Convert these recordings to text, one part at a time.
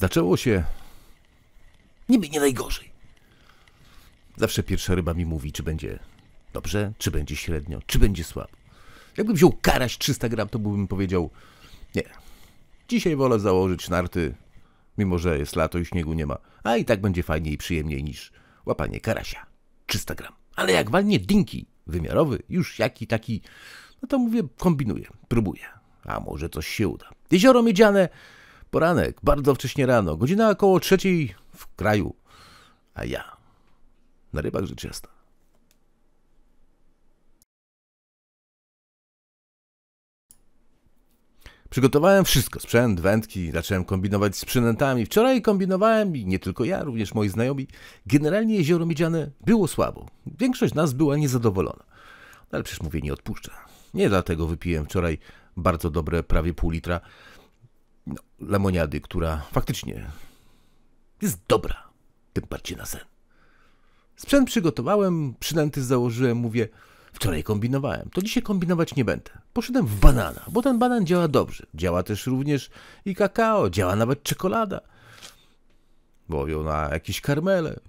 Zaczęło się niby nie najgorzej. Zawsze pierwsza ryba mi mówi, czy będzie dobrze, czy będzie średnio, czy będzie słabo. Jakbym wziął karaś 300 gram, to bym powiedział nie. Dzisiaj wolę założyć narty, mimo że jest lato i śniegu nie ma, a i tak będzie fajniej i przyjemniej niż łapanie karasia 300 gram. Ale jak walnie dinki wymiarowy, już jaki taki, no to mówię, kombinuję, próbuję. A może coś się uda. Jezioro miedziane Poranek, bardzo wcześnie rano, godzina około trzeciej w kraju, a ja na rybach życiasta. Przygotowałem wszystko, sprzęt, wędki, zacząłem kombinować z przynętami. Wczoraj kombinowałem i nie tylko ja, również moi znajomi. Generalnie jezioro miedziane było słabo. Większość nas była niezadowolona. No ale przecież mówię, nie odpuszczę. Nie dlatego wypiłem wczoraj bardzo dobre, prawie pół litra no, lemoniady, która faktycznie jest dobra, tym bardziej na sen. Sprzęt przygotowałem, przynęty założyłem, mówię, wczoraj kombinowałem, to dzisiaj kombinować nie będę. Poszedłem w banana, bo ten banan działa dobrze. Działa też również i kakao, działa nawet czekolada. Łowią na jakieś karmele,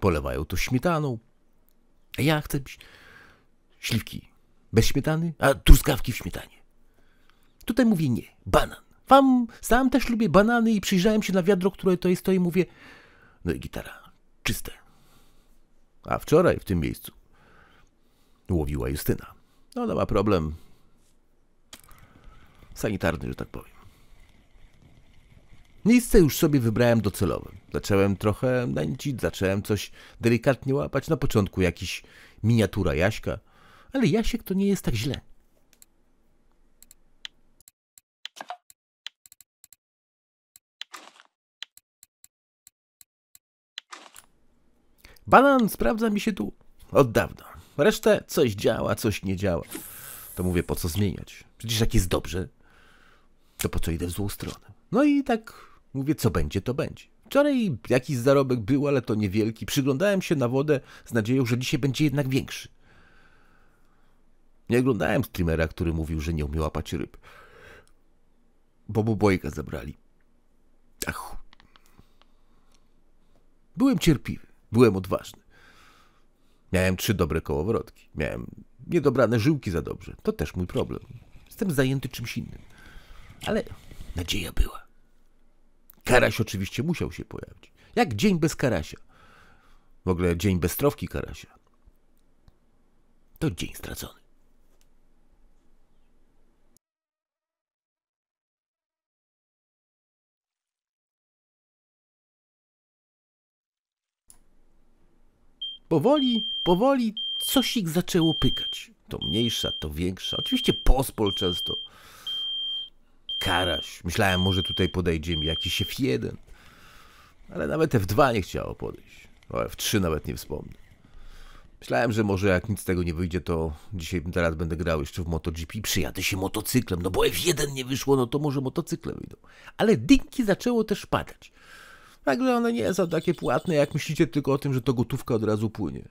polewają to śmietaną. A ja chcę śliwki bez śmietany, a truskawki w śmietanie. Tutaj mówię nie, banan. Wam, sam też lubię banany i przyjrzałem się na wiadro, które tutaj stoi i mówię, no i gitara, czyste. A wczoraj w tym miejscu łowiła Justyna. No, ona ma problem sanitarny, że tak powiem. Miejsce już sobie wybrałem docelowe. Zacząłem trochę nęcić, zacząłem coś delikatnie łapać. Na początku jakiś miniatura Jaśka, ale Jasiek to nie jest tak źle. Banan sprawdza mi się tu od dawna. Resztę coś działa, coś nie działa. To mówię, po co zmieniać? Przecież jak jest dobrze, to po co idę w złą stronę? No i tak mówię, co będzie, to będzie. Wczoraj jakiś zarobek był, ale to niewielki. Przyglądałem się na wodę z nadzieją, że dzisiaj będzie jednak większy. Nie oglądałem streamera, który mówił, że nie umie łapać ryb. Bo mu bojka zabrali. Ach. Byłem cierpliwy. Byłem odważny. Miałem trzy dobre kołowrotki. Miałem niedobrane żyłki za dobrze. To też mój problem. Jestem zajęty czymś innym. Ale nadzieja była. Karaś oczywiście musiał się pojawić. Jak dzień bez karasia. W ogóle dzień bez trofki karasia. To dzień stracony. Powoli, powoli coś ich zaczęło pykać. To mniejsza, to większa. Oczywiście pospol często. Karaś. Myślałem, może tutaj podejdzie mi jakiś F1. Ale nawet F2 nie chciało podejść. O F3 nawet nie wspomnę. Myślałem, że może jak nic z tego nie wyjdzie, to dzisiaj teraz będę grał jeszcze w MotoGP. Przyjadę się motocyklem, no bo F1 nie wyszło, no to może motocykle wyjdą. Ale dinki zaczęło też padać. Nagle one nie są takie płatne, jak myślicie tylko o tym, że to gotówka od razu płynie.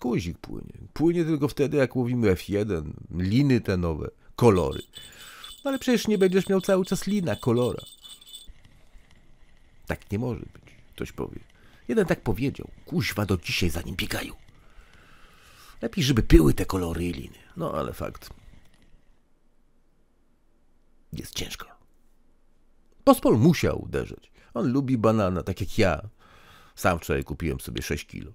Guzik płynie. Płynie tylko wtedy, jak mówimy F1, liny te nowe, kolory. No ale przecież nie będziesz miał cały czas lina, kolora. Tak nie może być, ktoś powie. Jeden tak powiedział. Kuźwa do dzisiaj za nim biegają. Lepiej, żeby były te kolory i liny. No ale fakt. Jest ciężko. Pospol musiał uderzyć. On lubi banana, tak jak ja. Sam wczoraj kupiłem sobie 6 kilo.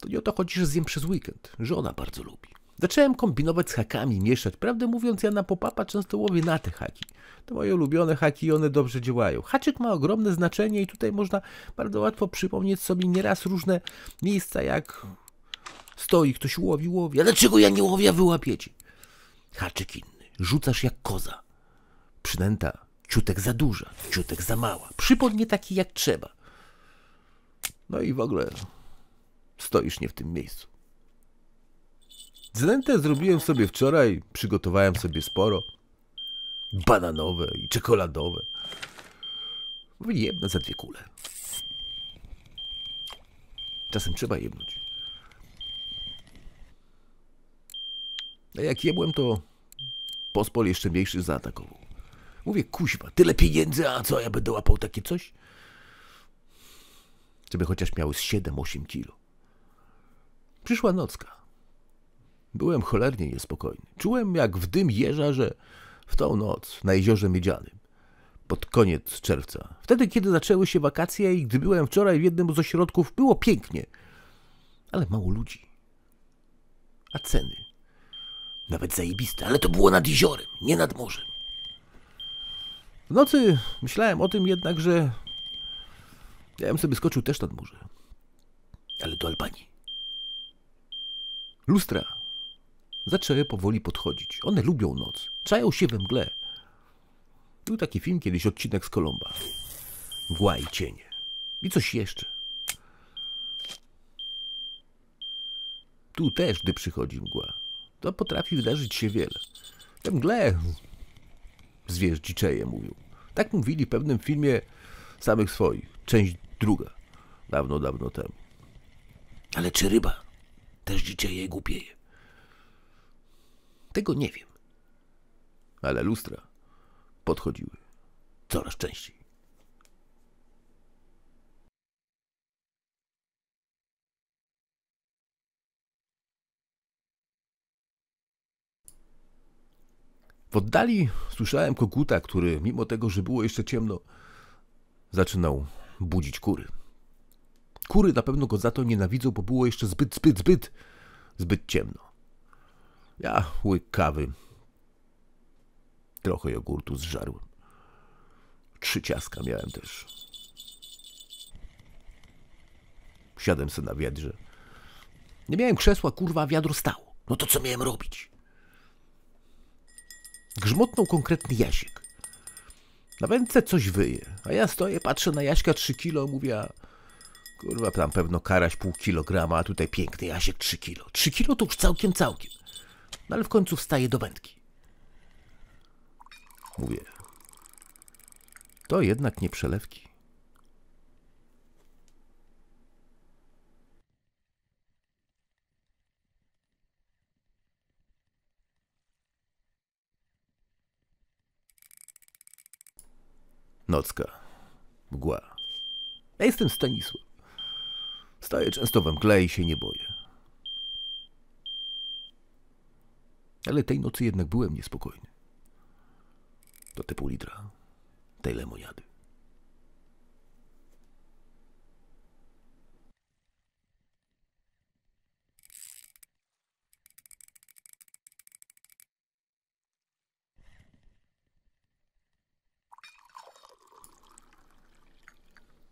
To nie o to chodzi, że zjem przez weekend. Żona bardzo lubi. Zacząłem kombinować z hakami, mieszać. Prawdę mówiąc, ja na popapa często łowię na te haki. To moje ulubione haki i one dobrze działają. Haczyk ma ogromne znaczenie i tutaj można bardzo łatwo przypomnieć sobie nieraz różne miejsca, jak stoi ktoś łowi, łowi. A dlaczego ja nie łowię, a wy Haczyk inny. Rzucasz jak koza. Przynęta ciutek za duża, ciutek za mała. Przypon nie taki jak trzeba. No i w ogóle stoisz nie w tym miejscu. Dzentę zrobiłem sobie wczoraj, przygotowałem sobie sporo. Bananowe i czekoladowe. Jebnę za dwie kule. Czasem trzeba jebnąć. A jak jebłem, to pospol jeszcze mniejszy zaatakował. Mówię, kuźwa, tyle pieniędzy, a co, ja będę łapał takie coś? Żeby chociaż miały z 7-8 kilo. Przyszła nocka. Byłem cholernie niespokojny. Czułem jak w dym jeża, że w tą noc na jeziorze miedzianym, pod koniec czerwca, wtedy kiedy zaczęły się wakacje i gdy byłem wczoraj w jednym z ośrodków, było pięknie, ale mało ludzi. A ceny? Nawet zajebiste, ale to było nad jeziorem, nie nad morzem. W nocy myślałem o tym jednak, że ja bym sobie skoczył też nad murze. Ale do Albanii. Lustra zaczęły powoli podchodzić. One lubią noc. Czają się we mgle. Był taki film kiedyś, odcinek z Kolomba. Mgła i cienie. I coś jeszcze. Tu też, gdy przychodzi mgła, to potrafi wydarzyć się wiele. Te mgle zwierzdziczeje mówią. Tak mówili w pewnym filmie samych swoich, część druga, dawno, dawno temu. Ale czy ryba też dziczeje i głupieje? Tego nie wiem. Ale lustra podchodziły coraz częściej. W oddali słyszałem koguta, który, mimo tego, że było jeszcze ciemno, zaczynał budzić kury. Kury na pewno go za to nienawidzą, bo było jeszcze zbyt, zbyt, zbyt, zbyt ciemno. Ja łyk kawy, trochę jogurtu zżarłem. Trzy ciaska miałem też. Siadłem sobie na wiadrze. Nie miałem krzesła, kurwa, wiadro stało. No to co miałem robić? Grzmotnął konkretny Jasik. Na wędce coś wyje, a ja stoję, patrzę na Jaśka 3 kilo, mówię, kurwa, tam pewno karaś pół kilograma, a tutaj piękny Jasiek 3 kilo. 3 kilo to już całkiem, całkiem. No ale w końcu wstaje do wędki. Mówię, to jednak nie przelewki. Nocka. Mgła. Ja jestem Stanisław. Staję często we mgle i się nie boję. Ale tej nocy jednak byłem niespokojny. Do te pół litra tej lemoniady.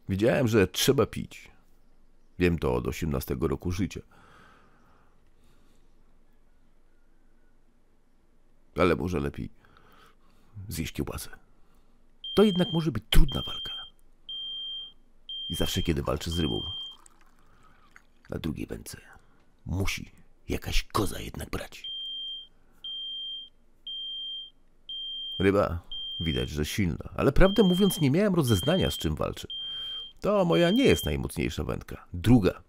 Wiedziałem, że trzeba pić. Wiem to od 18 roku życia. Ale może lepiej zjeść kiełbasę. To jednak może być trudna walka. I zawsze, kiedy walczy z rybą, na drugiej wędce musi jakaś koza jednak brać. Ryba widać, że silna, ale prawdę mówiąc nie miałem rozeznania, z czym walczy. To moja nie jest najmocniejsza wędka. Druga.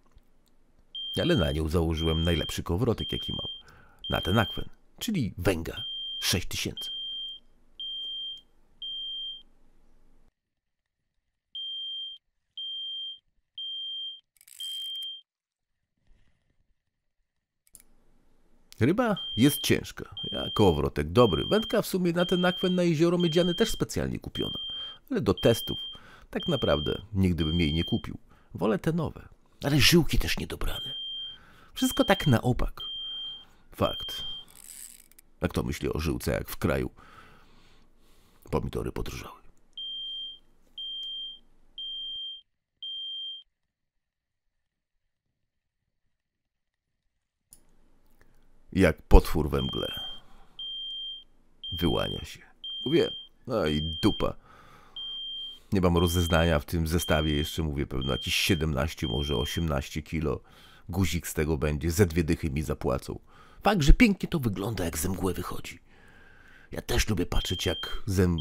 Ale na nią założyłem najlepszy kowrotek, jaki mam. Na ten akwen, czyli węga 6000. Ryba jest ciężka, ja kowrotek dobry, wędka w sumie na ten akwen na jezioro Miedziane też specjalnie kupiona, ale do testów tak naprawdę nigdy bym jej nie kupił. Wolę te nowe. Ale żyłki też niedobrane. Wszystko tak na opak. Fakt. A kto myśli o żyłce jak w kraju? Pomidory podrżały. Jak potwór we mgle. Wyłania się. Mówię, no i dupa nie mam rozeznania w tym zestawie, jeszcze mówię, pewno jakieś 17, może 18 kilo. Guzik z tego będzie, ze dwie dychy mi zapłacą. Fakt, że pięknie to wygląda, jak ze mgły wychodzi. Ja też lubię patrzeć, jak zem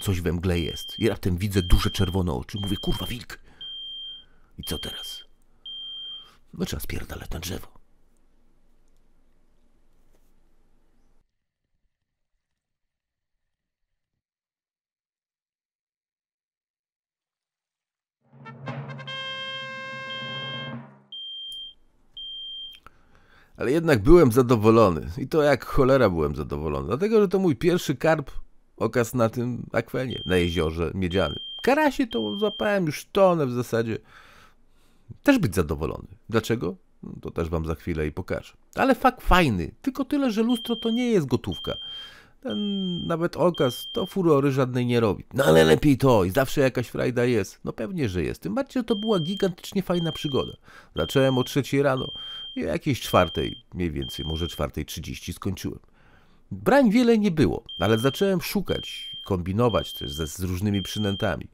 coś we mgle jest. I raptem widzę duże czerwone oczy. Mówię, kurwa, wilk. I co teraz? No trzeba spierdalać na drzewo. ale jednak byłem zadowolony. I to jak cholera byłem zadowolony, dlatego że to mój pierwszy karp okaz na tym akwenie, na jeziorze miedzianym. Karasie to złapałem już tonę w zasadzie. Też być zadowolony. Dlaczego? No, to też wam za chwilę i pokażę. Ale fakt fajny, tylko tyle, że lustro to nie jest gotówka. Ten nawet okaz to furory żadnej nie robi. No ale lepiej to i zawsze jakaś frajda jest. No pewnie, że jest. Tym bardziej, że to była gigantycznie fajna przygoda. Zacząłem o trzeciej rano i jakiejś czwartej, mniej więcej, może czwartej trzydzieści skończyłem. Brań wiele nie było, ale zacząłem szukać, kombinować też ze, z różnymi przynętami.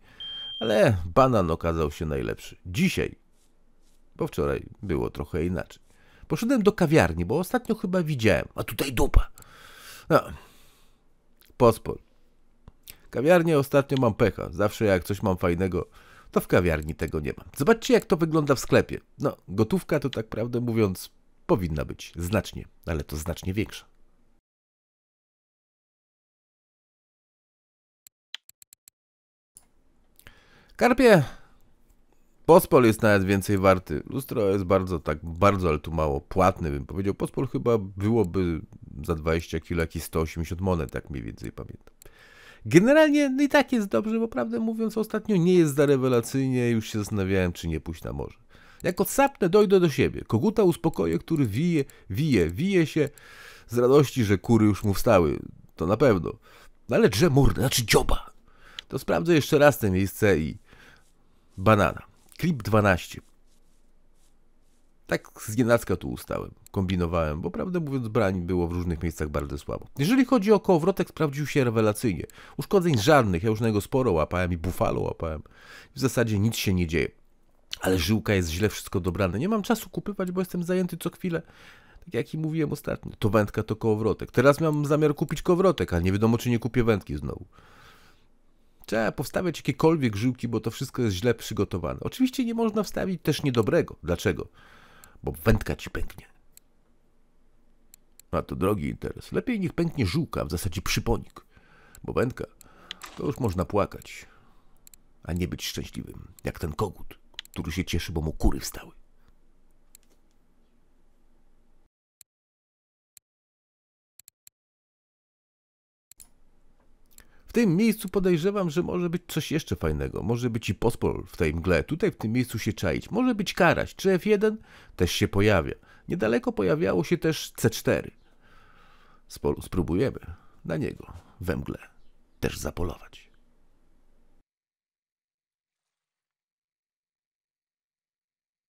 Ale banan okazał się najlepszy. Dzisiaj, bo wczoraj było trochę inaczej. Poszedłem do kawiarni, bo ostatnio chyba widziałem, a tutaj dupa. No, Pospol. Kawiarnie ostatnio mam pecha. Zawsze jak coś mam fajnego, to w kawiarni tego nie mam. Zobaczcie, jak to wygląda w sklepie. No, gotówka to tak prawdę mówiąc powinna być znacznie, ale to znacznie większa. Karpie, Pospol jest nawet więcej warty. Lustro jest bardzo, tak, bardzo, ale tu mało płatny, bym powiedział. Pospol chyba byłoby za 20 kilo jakieś 180 monet, tak mniej więcej pamiętam. Generalnie no i tak jest dobrze, bo prawdę mówiąc, ostatnio nie jest za rewelacyjnie, już się zastanawiałem, czy nie pójść na morze. Jak odsapnę, dojdę do siebie. Koguta uspokoję, który wije, wije, wije się z radości, że kury już mu wstały. To na pewno. No ale drze murny, znaczy dzioba. To sprawdzę jeszcze raz te miejsce i banana. Clip 12. Tak z nienacka tu ustałem, kombinowałem, bo prawdę mówiąc brań było w różnych miejscach bardzo słabo. Jeżeli chodzi o kołowrotek, sprawdził się rewelacyjnie. Uszkodzeń żadnych, ja już na niego sporo łapałem i bufalo łapałem. W zasadzie nic się nie dzieje. Ale żyłka jest źle wszystko dobrane. Nie mam czasu kupywać, bo jestem zajęty co chwilę. Tak jak i mówiłem ostatnio, to wędka to kołowrotek. Teraz miałem zamiar kupić kołowrotek, ale nie wiadomo czy nie kupię wędki znowu trzeba powstawiać jakiekolwiek żyłki, bo to wszystko jest źle przygotowane. Oczywiście nie można wstawić też niedobrego. Dlaczego? Bo wędka ci pęknie. A to drogi interes. Lepiej niech pęknie żółka, w zasadzie przyponik. Bo wędka, to już można płakać, a nie być szczęśliwym, jak ten kogut, który się cieszy, bo mu kury wstały. tym miejscu podejrzewam, że może być coś jeszcze fajnego. Może być i pospol w tej mgle, tutaj w tym miejscu się czaić. Może być karać. Czy F1 też się pojawia. Niedaleko pojawiało się też C4. Spolu spróbujemy na niego we mgle też zapolować.